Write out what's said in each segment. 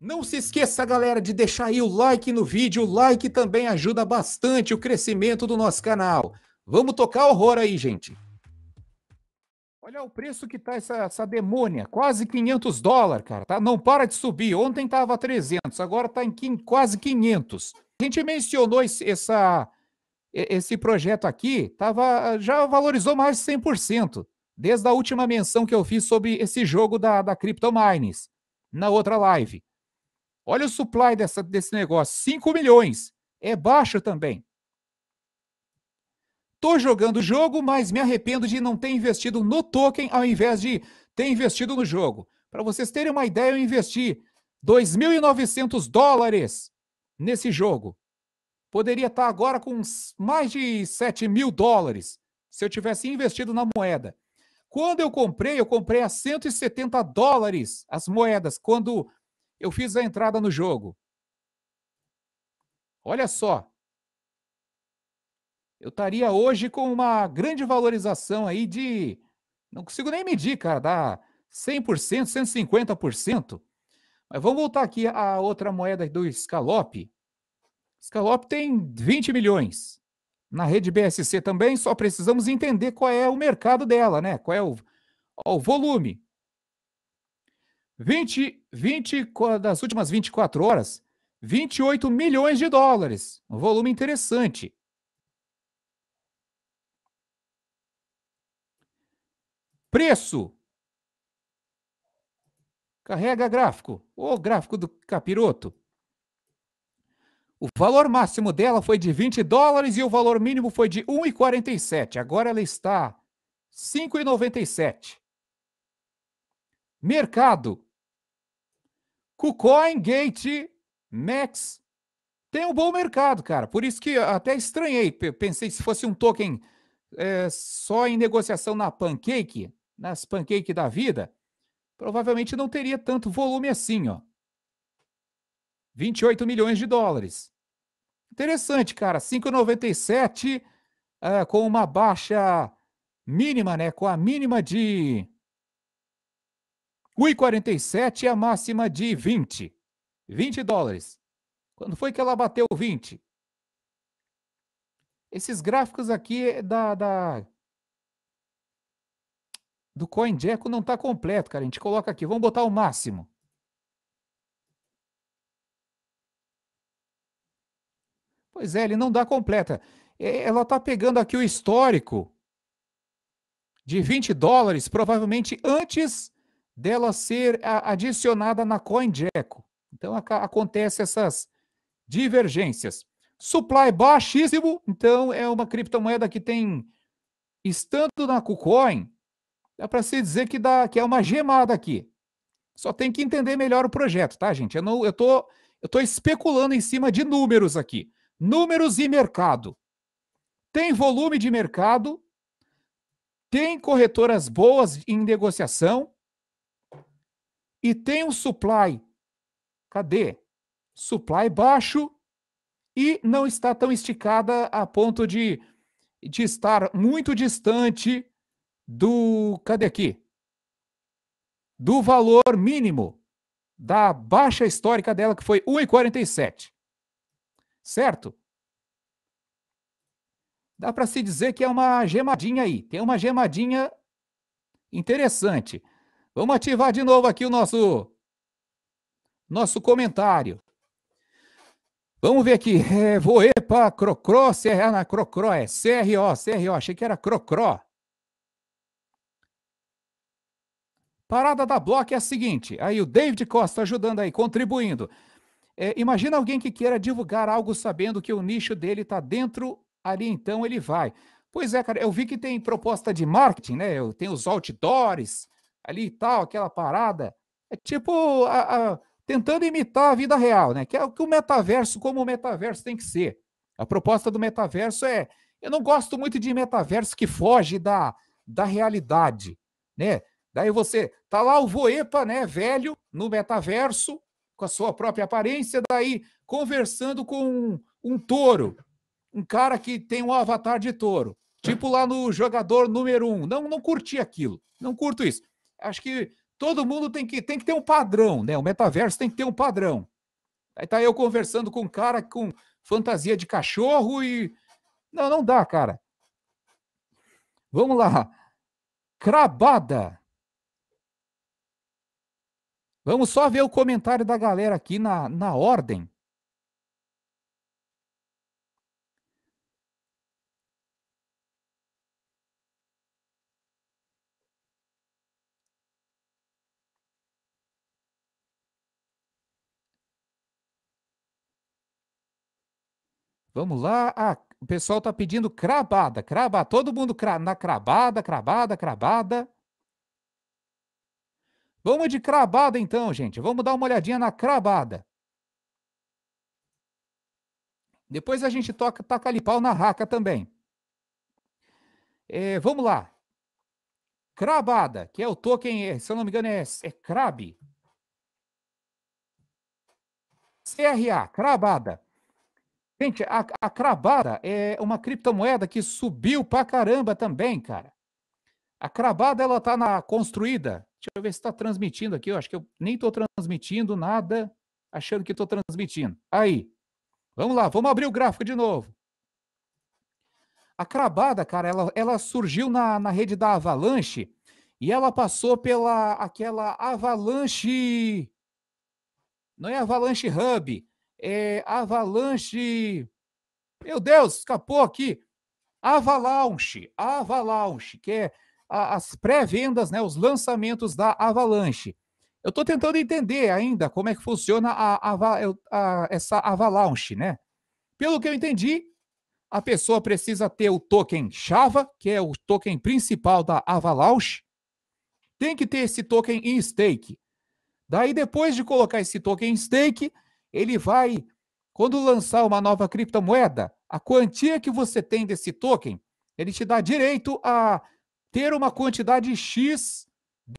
Não se esqueça, galera, de deixar aí o like no vídeo. O like também ajuda bastante o crescimento do nosso canal. Vamos tocar horror aí, gente. Olha o preço que tá essa, essa demônia. Quase 500 dólares, cara. Tá? Não para de subir. Ontem tava 300, agora tá em quase 500. A gente mencionou esse, essa, esse projeto aqui, tava, já valorizou mais de 100%. Desde a última menção que eu fiz sobre esse jogo da, da Mines na outra live. Olha o supply dessa, desse negócio: 5 milhões. É baixo também. Tô jogando o jogo, mas me arrependo de não ter investido no token ao invés de ter investido no jogo. Para vocês terem uma ideia, eu investi 2.900 dólares nesse jogo. Poderia estar tá agora com mais de 7 mil dólares se eu tivesse investido na moeda. Quando eu comprei, eu comprei a 170 dólares as moedas, quando eu fiz a entrada no jogo. Olha só. Eu estaria hoje com uma grande valorização aí de. Não consigo nem medir, cara. Dá 100%, 150%. Mas vamos voltar aqui à outra moeda do Scalope. Scalope tem 20 milhões. Na rede BSC também, só precisamos entender qual é o mercado dela, né? Qual é o, o volume. 20, 20 das últimas 24 horas, 28 milhões de dólares. Um volume interessante. Preço. Carrega gráfico. O gráfico do capiroto. O valor máximo dela foi de 20 dólares e o valor mínimo foi de 1,47. Agora ela está 5,97. Mercado. Gate, Max tem um bom mercado, cara. Por isso que até estranhei. Pensei se fosse um token é, só em negociação na Pancake, nas Pancake da vida, provavelmente não teria tanto volume assim, ó. 28 milhões de dólares. Interessante, cara. 5,97 uh, ah, com uma baixa mínima, né? Com a mínima de 1,47 é a máxima de 20. 20 dólares. Quando foi que ela bateu 20? Esses gráficos aqui é da, da do CoinGecko não está completo, cara. A gente coloca aqui, vamos botar o máximo. Pois é, ele não dá completa. É, ela está pegando aqui o histórico de 20 dólares, provavelmente antes dela ser adicionada na CoinGecko. Então acontece essas divergências. Supply baixíssimo, então é uma criptomoeda que tem estando na KuCoin, dá para se dizer que dá que é uma gemada aqui. Só tem que entender melhor o projeto, tá, gente? Eu não eu tô eu tô especulando em cima de números aqui. Números e mercado. Tem volume de mercado, tem corretoras boas em negociação, e tem um supply, cadê? Supply baixo e não está tão esticada a ponto de, de estar muito distante do, cadê aqui? Do valor mínimo da baixa histórica dela, que foi 1,47. Certo? Dá para se dizer que é uma gemadinha aí. Tem uma gemadinha interessante. Vamos ativar de novo aqui o nosso nosso comentário. Vamos ver aqui. É, Voepa, Crocro, CRA na Crocro, é CRO, CRO, achei que era Crocro. Parada da Block é a seguinte. Aí o David Costa ajudando aí, contribuindo. É, imagina alguém que queira divulgar algo sabendo que o nicho dele está dentro, ali então ele vai. Pois é, cara, eu vi que tem proposta de marketing, né? Tem os outdoors, ali e tal, aquela parada. É tipo a, a, tentando imitar a vida real, né? Que é o que o metaverso, como o metaverso tem que ser. A proposta do metaverso é. Eu não gosto muito de metaverso que foge da, da realidade, né? Daí você tá lá o Voepa, né, velho, no metaverso, com a sua própria aparência, daí conversando com um, um touro, um cara que tem um avatar de touro, tipo lá no jogador número um. Não, não curti aquilo, não curto isso acho que todo mundo tem que, tem que ter um padrão, né? O metaverso tem que ter um padrão. Aí tá eu conversando com um cara com fantasia de cachorro e. Não, não dá, cara. Vamos lá. Crabada. Vamos só ver o comentário da galera aqui na, na ordem. Vamos lá. Ah, o pessoal está pedindo crabada, crabada. Todo mundo cra na crabada, crabada, crabada. Vamos de crabada então, gente. Vamos dar uma olhadinha na crabada. Depois a gente toca tacalipau na raca também. É, vamos lá. Crabada, que é o token, é, se eu não me engano, é, é crabe. CRA, crabada. Gente, a, a é uma criptomoeda que subiu pra caramba também, cara. A Crabada ela tá na construída. Deixa eu ver se está transmitindo aqui. Eu acho que eu nem tô transmitindo nada, achando que tô transmitindo. Aí. Vamos lá, vamos abrir o gráfico de novo. A Crabada, cara, ela, ela surgiu na, na rede da Avalanche e ela passou pela aquela Avalanche. Não é Avalanche Hub, é, Avalanche. Meu Deus, escapou aqui. Avalanche, Avalanche, que é a, as pré-vendas, né, os lançamentos da Avalanche. Eu estou tentando entender ainda como é que funciona a, a, a, essa Avalanche, né? Pelo que eu entendi, a pessoa precisa ter o token Chava, que é o token principal da Avalanche. Tem que ter esse token em stake. Daí, depois de colocar esse token em stake, ele vai, quando lançar uma nova criptomoeda, a quantia que você tem desse token, ele te dá direito a ter uma quantidade X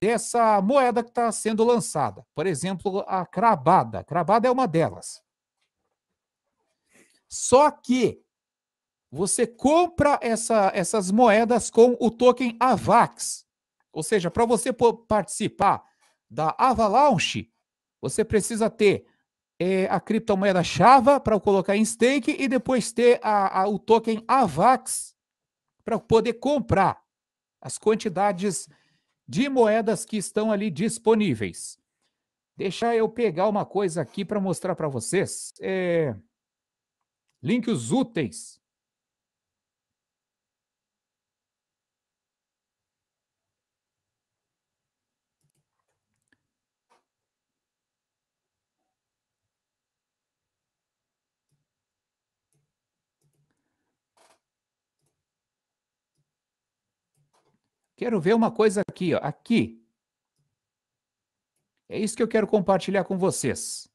dessa moeda que está sendo lançada. Por exemplo, a crabada. crabada é uma delas. Só que você compra essa, essas moedas com o token AVAX. Ou seja, para você participar da Avalanche, você precisa ter é, a criptomoeda Chava para colocar em stake e depois ter a, a, o token AVAX para poder comprar as quantidades de moedas que estão ali disponíveis. Deixa eu pegar uma coisa aqui para mostrar para vocês. É... Links úteis Quero ver uma coisa aqui, ó, aqui. É isso que eu quero compartilhar com vocês.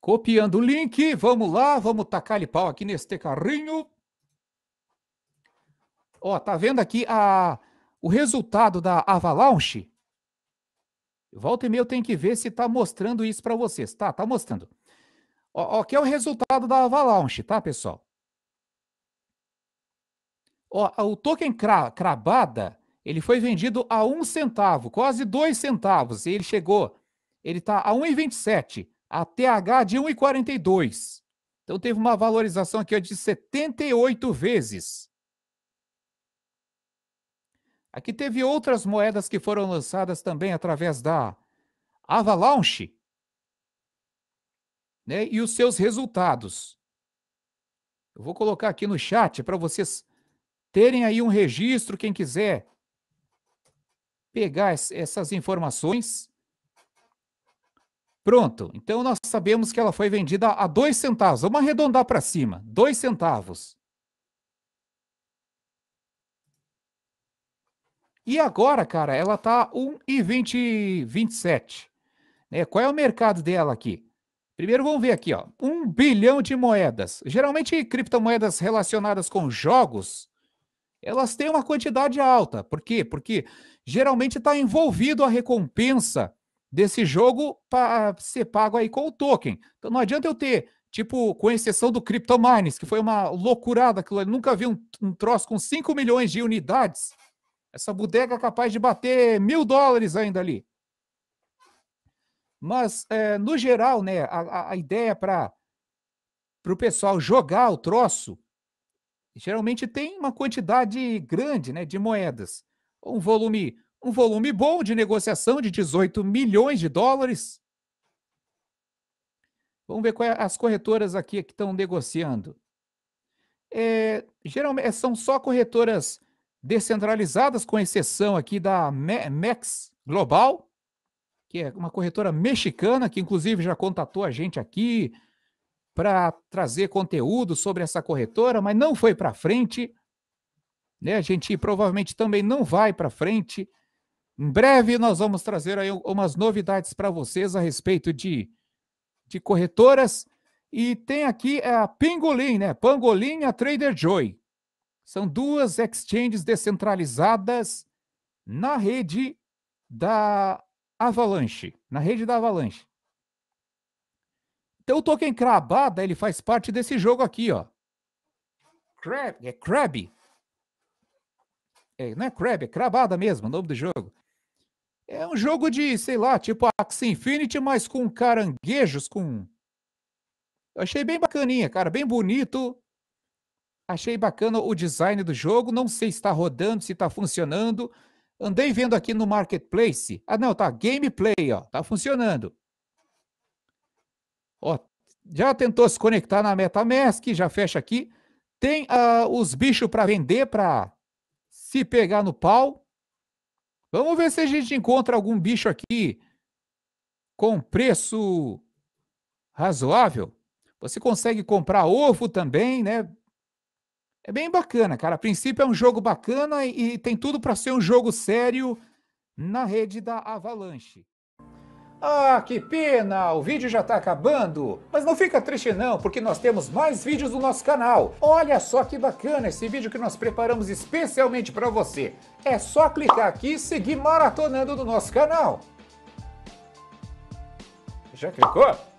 Copiando o link, vamos lá, vamos tacar-lhe pau aqui neste carrinho. Ó, tá vendo aqui a, o resultado da Avalanche? Volta e meia eu tenho que ver se tá mostrando isso para vocês. Tá, tá mostrando. Ó, ó, que é o resultado da Avalanche, tá, pessoal? Ó, o token cra, Crabada, ele foi vendido a um centavo, quase dois centavos, e ele chegou, ele está a 1,27, a TH de 1,42. Então teve uma valorização aqui ó, de 78 vezes. Aqui teve outras moedas que foram lançadas também através da Avalanche né, e os seus resultados. Eu vou colocar aqui no chat para vocês terem aí um registro, quem quiser pegar essas informações. Pronto. Então nós sabemos que ela foi vendida a dois centavos. Vamos arredondar para cima. Dois centavos. E agora, cara, ela tá 1,27. Né? Qual é o mercado dela aqui? Primeiro vamos ver aqui, ó. Um bilhão de moedas. Geralmente criptomoedas relacionadas com jogos elas têm uma quantidade alta. Por quê? Porque geralmente está envolvido a recompensa desse jogo para ser pago aí com o token. Então não adianta eu ter, tipo, com exceção do CryptoMines, que foi uma loucurada, que eu nunca vi um, um troço com 5 milhões de unidades. Essa bodega é capaz de bater mil dólares ainda ali. Mas, é, no geral, né, a, a ideia para o pessoal jogar o troço geralmente tem uma quantidade grande né, de moedas. Um volume, um volume bom de negociação de 18 milhões de dólares. Vamos ver quais é as corretoras aqui que estão negociando. É, geralmente é, são só corretoras descentralizadas, com exceção aqui da Mex Global, que é uma corretora mexicana, que inclusive já contatou a gente aqui, para trazer conteúdo sobre essa corretora, mas não foi para frente. Né? A gente provavelmente também não vai para frente. Em breve nós vamos trazer aí umas novidades para vocês a respeito de, de corretoras. E tem aqui é a Pangolin, né? Pangolin e a Trader Joy. São duas exchanges descentralizadas na rede da Avalanche, na rede da Avalanche. Então o token Crabada, ele faz parte desse jogo aqui, ó. Crab, é Crab, É, não é Crab, é Crabada mesmo, o nome do jogo. É um jogo de, sei lá, tipo Axie Infinity, mas com caranguejos, com... Eu achei bem bacaninha, cara, bem bonito. Achei bacana o design do jogo, não sei se está rodando, se está funcionando. Andei vendo aqui no Marketplace. Ah, não, tá, gameplay, ó, tá funcionando. Ó, já tentou se conectar na MetaMask, já fecha aqui. Tem uh, os bichos para vender, para se pegar no pau. Vamos ver se a gente encontra algum bicho aqui com preço razoável. Você consegue comprar ovo também, né? É bem bacana, cara. A princípio é um jogo bacana e, e tem tudo para ser um jogo sério na rede da Avalanche. Ah, que pena, o vídeo já está acabando. Mas não fica triste não, porque nós temos mais vídeos no nosso canal. Olha só que bacana esse vídeo que nós preparamos especialmente para você. É só clicar aqui e seguir maratonando no nosso canal. Já clicou?